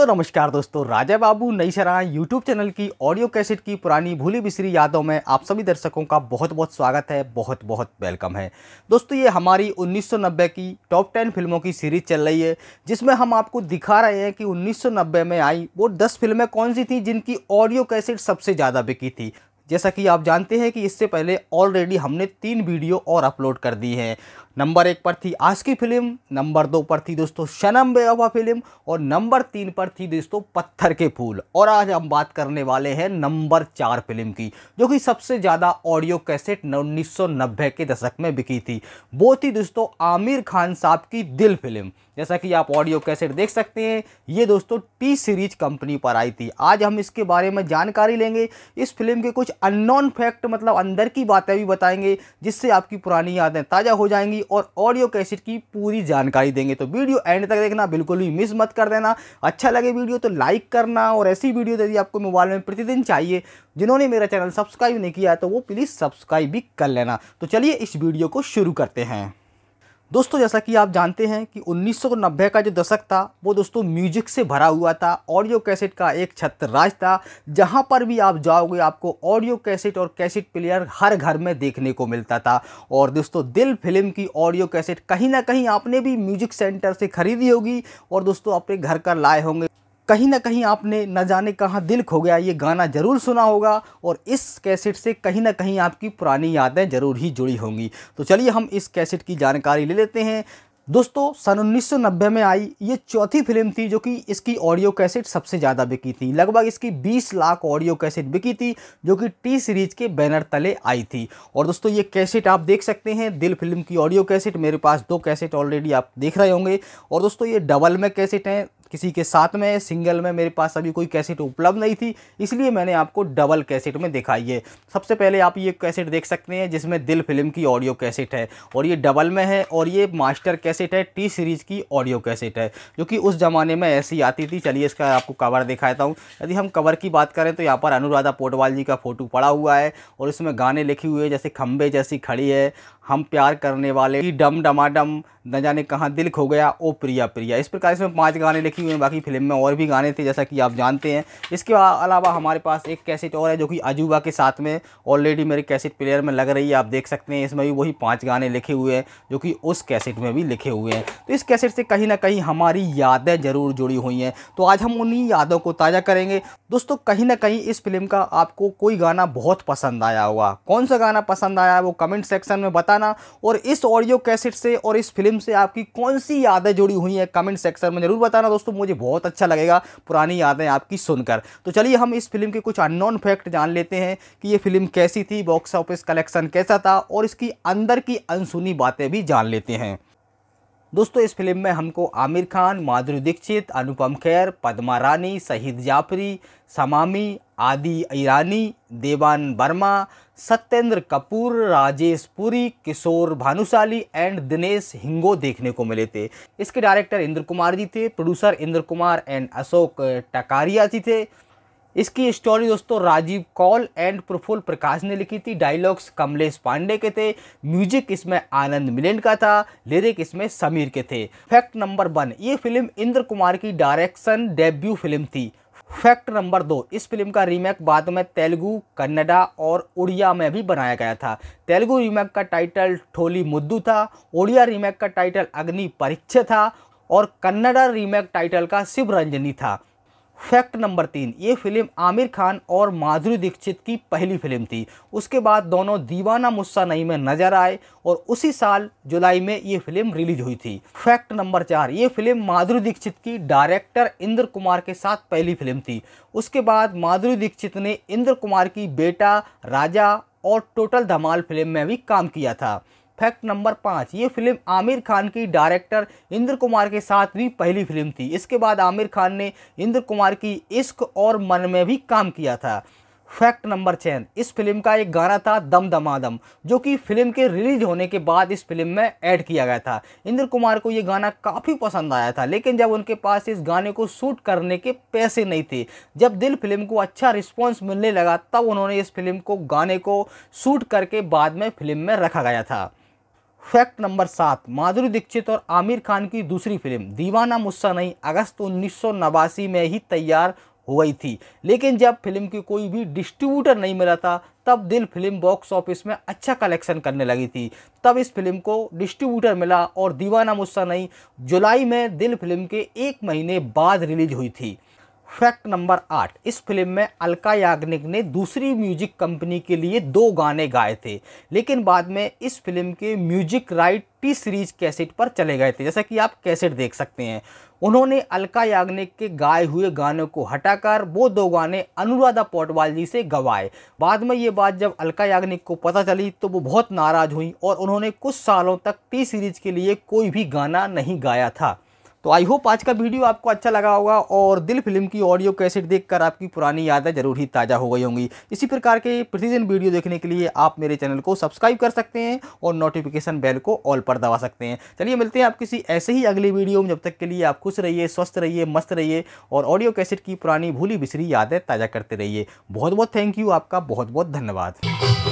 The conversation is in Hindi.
तो नमस्कार दोस्तों राजा बाबू नई सराय यूट्यूब चैनल की ऑडियो कैसेट की पुरानी भूली बिसरी यादों में आप सभी दर्शकों का बहुत बहुत स्वागत है बहुत बहुत वेलकम है दोस्तों ये हमारी 1990 की टॉप 10 फिल्मों की सीरीज चल रही है जिसमें हम आपको दिखा रहे हैं कि 1990 में आई वो 10 फिल्में कौन सी थी जिनकी ऑडियो कैसेट सबसे ज़्यादा बिकी थी जैसा कि आप जानते हैं कि इससे पहले ऑलरेडी हमने तीन वीडियो और अपलोड कर दी हैं नंबर एक पर थी आज की फिल्म नंबर दो पर थी दोस्तों शनम बेगवा फिल्म और नंबर तीन पर थी दोस्तों पत्थर के फूल और आज हम बात करने वाले हैं नंबर चार फिल्म की जो कि सबसे ज़्यादा ऑडियो कैसेट उन्नीस के दशक में बिकी थी वो थी दोस्तों आमिर खान साहब की दिल फिल्म जैसा कि आप ऑडियो कैसेट देख सकते हैं ये दोस्तों टी सीरीज कंपनी पर आई थी आज हम इसके बारे में जानकारी लेंगे इस फिल्म के कुछ अननोन फैक्ट मतलब अंदर की बातें भी बताएंगे जिससे आपकी पुरानी यादें ताज़ा हो जाएंगी और ऑडियो कैसेट की पूरी जानकारी देंगे तो वीडियो एंड तक देखना बिल्कुल भी मिस मत कर देना अच्छा लगे वीडियो तो लाइक करना और ऐसी वीडियो यदि आपको मोबाइल में प्रतिदिन चाहिए जिन्होंने मेरा चैनल सब्सक्राइब नहीं किया तो वो प्लीज़ सब्सक्राइब भी कर लेना तो चलिए इस वीडियो को शुरू करते हैं दोस्तों जैसा कि आप जानते हैं कि 1990 का जो दशक था वो दोस्तों म्यूजिक से भरा हुआ था ऑडियो कैसेट का एक छत्र राज था जहां पर भी आप जाओगे आपको ऑडियो कैसेट और कैसेट प्लेयर हर घर में देखने को मिलता था और दोस्तों दिल फिल्म की ऑडियो कैसेट कहीं ना कहीं आपने भी म्यूजिक सेंटर से खरीदी होगी और दोस्तों अपने घर कर लाए होंगे कहीं ना कहीं आपने न जाने कहाँ दिल खो गया ये गाना ज़रूर सुना होगा और इस कैसेट से कहीं ना कहीं आपकी पुरानी यादें ज़रूर ही जुड़ी होंगी तो चलिए हम इस कैसेट की जानकारी ले लेते हैं दोस्तों सन उन्नीस में आई ये चौथी फिल्म थी जो कि इसकी ऑडियो कैसेट सबसे ज़्यादा बिकी थी लगभग इसकी 20 लाख ऑडियो कैसेट बिकी थी जो कि टी सीरीज के बैनर तले आई थी और दोस्तों ये कैसेट आप देख सकते हैं दिल फिल्म की ऑडियो कैसेट मेरे पास दो कैसेट ऑलरेडी आप देख रहे होंगे और दोस्तों ये डबल में कैसेट हैं किसी के साथ में सिंगल में मेरे पास अभी कोई कैसेट उपलब्ध नहीं थी इसलिए मैंने आपको डबल कैसेट में दिखाई है सबसे पहले आप ये कैसेट देख सकते हैं जिसमें दिल फिल्म की ऑडियो कैसेट है और ये डबल में है और ये मास्टर कैसेट है टी सीरीज़ की ऑडियो कैसेट है जो कि उस ज़माने में ऐसी आती थी चलिए इसका आपको कवर दिखाता हूँ यदि हम कवर की बात करें तो यहाँ पर अनुराधा पोटवाल जी का फ़ोटो पड़ा हुआ है और इसमें गाने लिखे हुए जैसे खम्बे जैसी खड़ी है हम प्यार करने वाले डम डमाडम न जाने कहाँ दिल खो गया ओ प्रिया प्रिया इस प्रकार इसमें पांच गाने लिखे हुए हैं बाकी फिल्म में और भी गाने थे जैसा कि आप जानते हैं इसके अलावा हमारे पास एक कैसेट और है जो कि अजूबा के साथ में ऑलरेडी मेरे कैसेट प्लेयर में लग रही है आप देख सकते हैं इसमें भी वही पाँच गाने लिखे हुए हैं जो कि उस कैसेट में भी लिखे हुए हैं तो इस कैसेट से कहीं ना कहीं हमारी यादें ज़रूर जुड़ी हुई हैं तो आज हम उन्हीं यादों को ताज़ा करेंगे दोस्तों कहीं ना कहीं इस फिल्म का आपको कोई गाना बहुत पसंद आया होगा कौन सा गाना पसंद आया वो कमेंट सेक्शन में बताना और इस ऑडियो कैसेट से और इस फिल्म से आपकी कौन सी यादें जुड़ी हुई हैं कमेंट सेक्शन में ज़रूर बताना दोस्तों मुझे बहुत अच्छा लगेगा पुरानी यादें आपकी सुनकर तो चलिए हम इस फिल्म के कुछ अननोन फैक्ट जान लेते हैं कि ये फिल्म कैसी थी बॉक्स ऑफिस कलेक्शन कैसा था और इसकी अंदर की अनसुनी बातें भी जान लेते हैं दोस्तों इस फिल्म में हमको आमिर खान माधुरी दीक्षित अनुपम खेर पद्मा रानी शहीद जाफरी समामी आदि ईरानी देवान वर्मा सत्येंद्र कपूर राजेश पुरी किशोर भानुशाली एंड दिनेश हिंगो देखने को मिले थे इसके डायरेक्टर इंद्र कुमार जी थे प्रोड्यूसर इंद्र कुमार एंड अशोक टकारिया जी थे इसकी स्टोरी दोस्तों राजीव कौल एंड प्रफुल्ल प्रकाश ने लिखी थी डायलॉग्स कमलेश पांडे के थे म्यूजिक इसमें आनंद मिलन का था लिरिक इसमें समीर के थे फैक्ट नंबर वन ये फिल्म इंद्र कुमार की डायरेक्शन डेब्यू फिल्म थी फैक्ट नंबर दो इस फिल्म का रीमेक बाद में तेलुगु कन्नडा और उड़िया में भी बनाया गया था तेलुगु रीमेक का टाइटल ठोली मुद्दू था उड़िया रीमेक का टाइटल अग्नि परीक्षा था और कन्नडा रीमेक टाइटल का शिव रंजनी था फैक्ट नंबर तीन ये फिल्म आमिर खान और माधुरी दीक्षित की पहली फिल्म थी उसके बाद दोनों दीवाना मुस्सा नई में नजर आए और उसी साल जुलाई में ये फिल्म रिलीज हुई थी फैक्ट नंबर चार ये फिल्म माधुरी दीक्षित की डायरेक्टर इंद्र कुमार के साथ पहली फिल्म थी उसके बाद माधुरी दीक्षित ने इंद्र कुमार की बेटा राजा और टोटल धमाल फिल्म में भी काम किया था फैक्ट नंबर पाँच ये फिल्म आमिर खान की डायरेक्टर इंद्र कुमार के साथ भी पहली फिल्म थी इसके बाद आमिर खान ने इंद्र कुमार की इश्क और मन में भी काम किया था फैक्ट नंबर चैन इस फिल्म का एक गाना था दम दमादम जो कि फिल्म के रिलीज होने के बाद इस फिल्म में ऐड किया गया था इंद्र कुमार को ये गाना काफ़ी पसंद आया था लेकिन जब उनके पास इस गाने को शूट करने के पैसे नहीं थे जब दिल फिल्म को अच्छा रिस्पॉन्स मिलने लगा तब उन्होंने इस फिल्म को गाने को शूट करके बाद में फिल्म में रखा गया था फैक्ट नंबर सात माधुरी दीक्षित और आमिर खान की दूसरी फिल्म दीवाना मुस्सा नहीं अगस्त उन्नीस में ही तैयार हो गई थी लेकिन जब फिल्म की कोई भी डिस्ट्रीब्यूटर नहीं मिला था तब दिल फिल्म बॉक्स ऑफिस में अच्छा कलेक्शन करने लगी थी तब इस फिल्म को डिस्ट्रीब्यूटर मिला और दीवाना मुस्सा नहीं जुलाई में दिल फिल्म के एक महीने बाद रिलीज हुई थी फैक्ट नंबर आठ इस फिल्म में अलका याग्निक ने दूसरी म्यूजिक कंपनी के लिए दो गाने गाए थे लेकिन बाद में इस फिल्म के music right T Series cassette पर चले गए थे जैसा कि आप कैसेट देख सकते हैं उन्होंने अलका याग्निक के गाए हुए गानों को हटाकर वो दो गाने अनुराधा पोटवाल जी से गवाए बाद में ये बात जब अलका याग्निक को पता चली तो वो बहुत नाराज़ हुई और उन्होंने कुछ सालों तक टी सीरीज के लिए कोई भी गाना नहीं गाया था तो आई होप आज का वीडियो आपको अच्छा लगा होगा और दिल फिल्म की ऑडियो कैसेट देखकर आपकी पुरानी यादें जरूर ही ताज़ा हो गई होंगी इसी प्रकार के प्रतिदिन वीडियो देखने के लिए आप मेरे चैनल को सब्सक्राइब कर सकते हैं और नोटिफिकेशन बेल को ऑल पर दबा सकते हैं चलिए मिलते हैं आप किसी ऐसे ही अगले वीडियो में जब तक के लिए आप खुश रहिए स्वस्थ रहिए मस्त रहिए और ऑडियो कैसेट की पुरानी भूली बिसरी यादें ताज़ा करते रहिए बहुत बहुत थैंक यू आपका बहुत बहुत धन्यवाद